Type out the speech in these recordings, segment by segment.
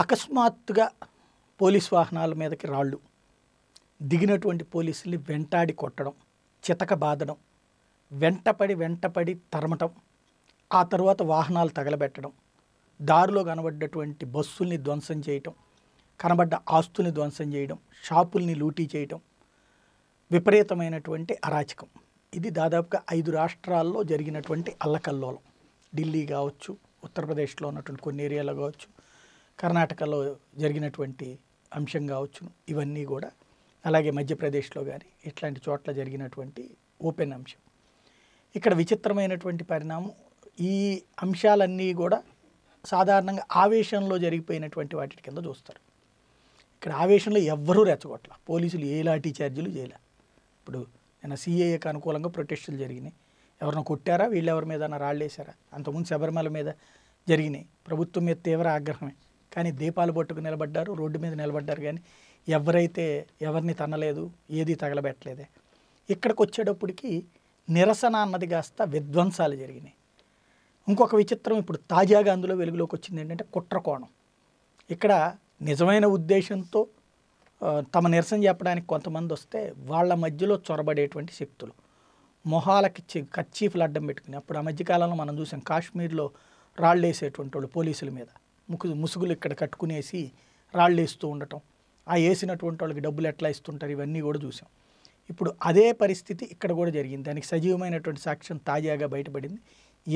అకస్మాత్తుగా పోలీస్ వాహనాల మీదకి రాళ్ళు దిగినటువంటి పోలీసుల్ని వెంటాడి కొట్టడం చితక బాదడం వెంటపడి వెంటపడి తరమటం ఆ తర్వాత వాహనాలు తగలబెట్టడం దారిలో కనబడ్డటువంటి బస్సుల్ని ధ్వంసం చేయటం కనబడ్డ ఆస్తుల్ని ధ్వంసం చేయడం షాపుల్ని లూటీ చేయటం విపరీతమైనటువంటి అరాచకం ఇది దాదాపుగా ఐదు రాష్ట్రాల్లో జరిగినటువంటి అల్లకల్లోలం ఢిల్లీ కావచ్చు ఉత్తరప్రదేశ్లో ఉన్నటువంటి కొన్ని ఏరియాలో కావచ్చు కర్ణాటకలో జరిగినటువంటి అంశం కావచ్చును ఇవన్నీ కూడా అలాగే మధ్యప్రదేశ్లో కానీ ఇట్లాంటి చోట్ల జరిగినటువంటి ఓపెన్ అంశం ఇక్కడ విచిత్రమైనటువంటి పరిణామం ఈ అంశాలన్నీ కూడా సాధారణంగా ఆవేశంలో జరిగిపోయినటువంటి వాటి కింద చూస్తారు ఇక్కడ ఆవేశంలో ఎవ్వరూ రెచ్చగొట్ల పోలీసులు ఏలాంటి ఛార్జీలు చేయలే ఇప్పుడు నేను సిఏఏకి అనుకూలంగా ప్రొటెస్టులు జరిగినాయి ఎవరిని కొట్టారా వీళ్ళు ఎవరి మీద రాళ్ళేశారా అంతకుముందు శబరిమల మీద జరిగినాయి ప్రభుత్వం మీద తీవ్ర ఆగ్రహమే కానీ దీపాలు పట్టుకు నిలబడ్డారు రోడ్డు మీద నిలబడ్డారు కానీ ఎవరైతే ఎవరిని తనలేదు ఏది తగలబెట్టలేదే ఇక్కడికి వచ్చేటప్పటికి నిరసన అన్నది కాస్త విధ్వంసాలు జరిగినాయి ఇంకొక విచిత్రం ఇప్పుడు తాజాగా అందులో వెలుగులోకి వచ్చింది ఏంటంటే కుట్రకోణం ఇక్కడ నిజమైన ఉద్దేశంతో తమ నిరసన చెప్పడానికి కొంతమంది వస్తే వాళ్ళ మధ్యలో చొరబడేటువంటి శక్తులు మొహాలకి కర్చీఫ్లు అడ్డం పెట్టుకుని అప్పుడు ఆ మధ్యకాలంలో మనం చూసాం కాశ్మీర్లో రాళ్ళు వేసేటువంటి వాళ్ళు పోలీసుల మీద ముకు ముసుగులు ఇక్కడ కట్టుకునేసి రాళ్ళు వేస్తూ ఉండటం ఆ వేసినటువంటి వాళ్ళకి డబ్బులు ఎట్లా ఇస్తుంటారు ఇవన్నీ కూడా చూసాం ఇప్పుడు అదే పరిస్థితి ఇక్కడ కూడా జరిగింది దానికి సజీవమైనటువంటి సాక్ష్యం తాజాగా బయటపడింది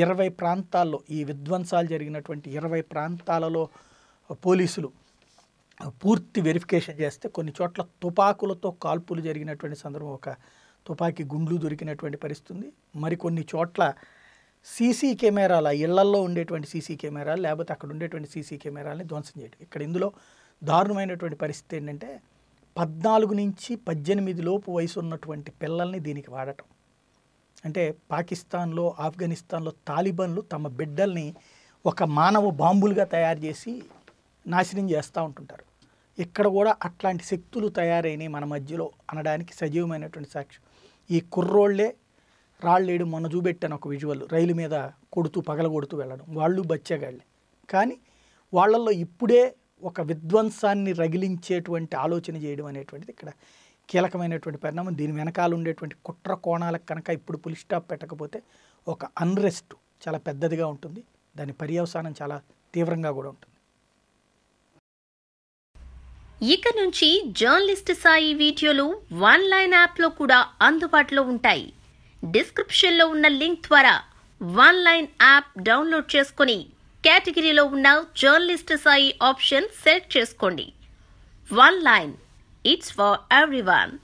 ఇరవై ప్రాంతాల్లో ఈ విధ్వంసాలు జరిగినటువంటి ఇరవై ప్రాంతాలలో పోలీసులు పూర్తి వెరిఫికేషన్ చేస్తే కొన్ని చోట్ల తుపాకులతో కాల్పులు జరిగినటువంటి సందర్భం ఒక తుపాకీ గుండ్లు దొరికినటువంటి పరిస్థితి ఉంది మరికొన్ని చోట్ల సీసీ కెమెరాల ఇళ్లల్లో ఉండేటువంటి సీసీ కెమెరాలు లేకపోతే అక్కడ ఉండేటువంటి సీసీ కెమెరాలని ధ్వంసం చేయడం ఇక్కడ ఇందులో దారుణమైనటువంటి పరిస్థితి ఏంటంటే పద్నాలుగు నుంచి పద్దెనిమిది లోపు వయసు ఉన్నటువంటి పిల్లల్ని దీనికి వాడటం అంటే పాకిస్తాన్లో ఆఫ్ఘనిస్తాన్లో తాలిబన్లు తమ బిడ్డల్ని ఒక మానవ బాంబులుగా తయారు చేసి నాశనం చేస్తూ ఉంటుంటారు ఇక్కడ కూడా అట్లాంటి శక్తులు తయారైనవి మన మధ్యలో అనడానికి సజీవమైనటువంటి సాక్ష్యం ఈ కుర్రోళ్లే రాళ్ళేయడం మొన్న చూపెట్టాను ఒక విజువల్ రైలు మీద కొడుతూ పగలగొడుతూ వెళ్ళడం వాళ్ళు బచ్చేగాళ్ళే కానీ వాళ్ళల్లో ఇప్పుడే ఒక విధ్వంసాన్ని రగిలించేటువంటి ఆలోచన చేయడం అనేటువంటిది ఇక్కడ కీలకమైనటువంటి పరిణామం దీని వెనకాల ఉండేటువంటి కుట్ర కోణాలకు కనుక ఇప్పుడు పులి స్టాప్ పెట్టకపోతే ఒక అన్రెస్ట్ చాలా పెద్దదిగా ఉంటుంది దాని పర్యవసానం చాలా తీవ్రంగా కూడా ఉంటుంది ఇక నుంచి జర్నలిస్ట్ సాయి వీడియోలు వన్ లైన్ యాప్లో కూడా అందుబాటులో ఉంటాయి డిస్క్రిప్షన్లో ఉన్న లింక్ ద్వారా వన్ లైన్ యాప్ డౌన్లోడ్ చేసుకుని కేటగిరీలో ఉన్న జర్నలిస్ట్ సాయి ఆప్షన్ సెలెక్ట్ చేసుకోండి one line it's for everyone